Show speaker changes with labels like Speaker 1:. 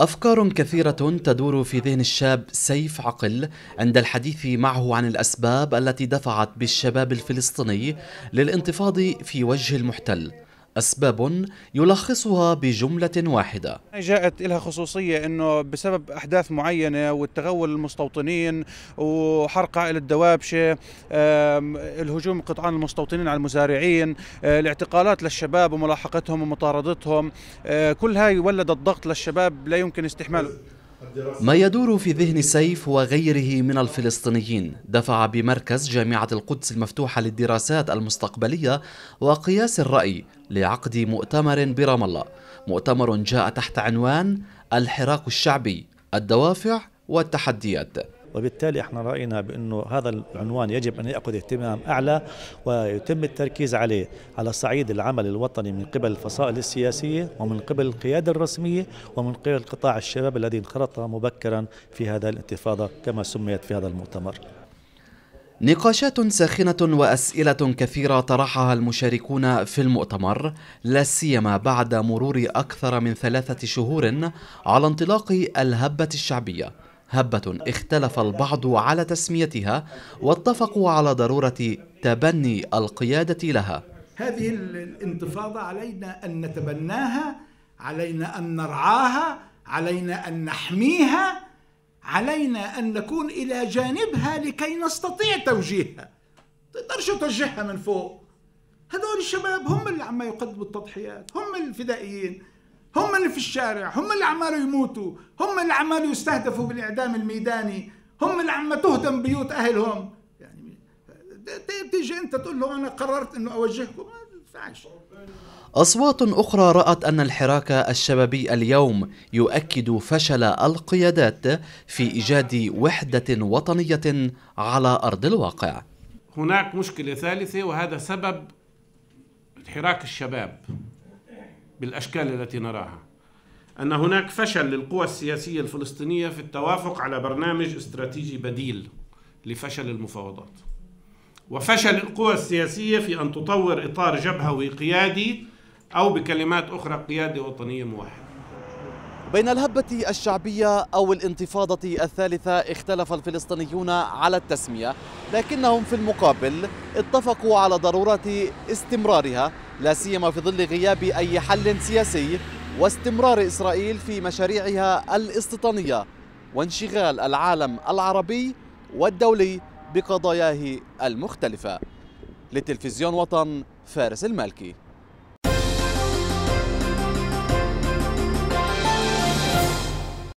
Speaker 1: أفكار كثيرة تدور في ذهن الشاب سيف عقل عند الحديث معه عن الأسباب التي دفعت بالشباب الفلسطيني للانتفاض في وجه المحتل أسباب يلخصها بجملة واحدة
Speaker 2: جاءت لها خصوصية أنه بسبب أحداث معينة والتغول المستوطنين وحرق عائلة الدوابشة الهجوم قطعان المستوطنين على المزارعين آه، الاعتقالات للشباب وملاحقتهم ومطاردتهم آه، كل هاي ولدت ضغط للشباب لا يمكن استحماله
Speaker 1: ما يدور في ذهن سيف وغيره من الفلسطينيين دفع بمركز جامعة القدس المفتوحة للدراسات المستقبلية وقياس الرأي لعقد مؤتمر برام الله مؤتمر جاء تحت عنوان الحراك الشعبي الدوافع والتحديات وبالتالي احنا راينا بانه هذا العنوان يجب ان ياخذ اهتمام اعلى ويتم التركيز عليه على صعيد العمل الوطني من قبل الفصائل السياسيه ومن قبل القياده الرسميه ومن قبل قطاع الشباب الذي انخرط مبكرا في هذا الانتفاضه كما سميت في هذا المؤتمر. نقاشات ساخنة وأسئلة كثيرة طرحها المشاركون في المؤتمر لا سيما بعد مرور أكثر من ثلاثة شهور على انطلاق الهبة الشعبية هبة اختلف البعض على تسميتها واتفقوا على ضرورة تبني القيادة لها
Speaker 3: هذه الانتفاضة علينا أن نتبناها علينا أن نرعاها علينا أن نحميها علينا أن نكون إلى جانبها لكي نستطيع توجيهها تقدرش توجهها من فوق هذول الشباب هم اللي عم يقدموا التضحيات هم الفدائيين هم اللي في الشارع هم اللي عمالوا يموتوا هم اللي عمالوا يستهدفوا بالإعدام الميداني هم اللي عم تهدم بيوت أهلهم يعني تيجي أنت تقول له أنا قررت أنه أوجهكم ما
Speaker 1: أصوات أخرى رأت أن الحراك الشبابي اليوم يؤكد فشل القيادات في إيجاد وحدة وطنية على أرض الواقع.
Speaker 4: هناك مشكلة ثالثة وهذا سبب حراك الشباب بالاشكال التي نراها ان هناك فشل للقوى السياسيه الفلسطينيه في التوافق على برنامج استراتيجي بديل لفشل المفاوضات وفشل القوى السياسيه في ان تطور اطار جبهوي قيادي او بكلمات اخرى قياده وطنيه موحده
Speaker 1: بين الهبة الشعبية أو الانتفاضة الثالثة اختلف الفلسطينيون على التسمية لكنهم في المقابل اتفقوا على ضرورة استمرارها لا سيما في ظل غياب أي حل سياسي واستمرار إسرائيل في مشاريعها الاستيطانية وانشغال العالم العربي والدولي بقضاياه المختلفة لتلفزيون وطن فارس المالكي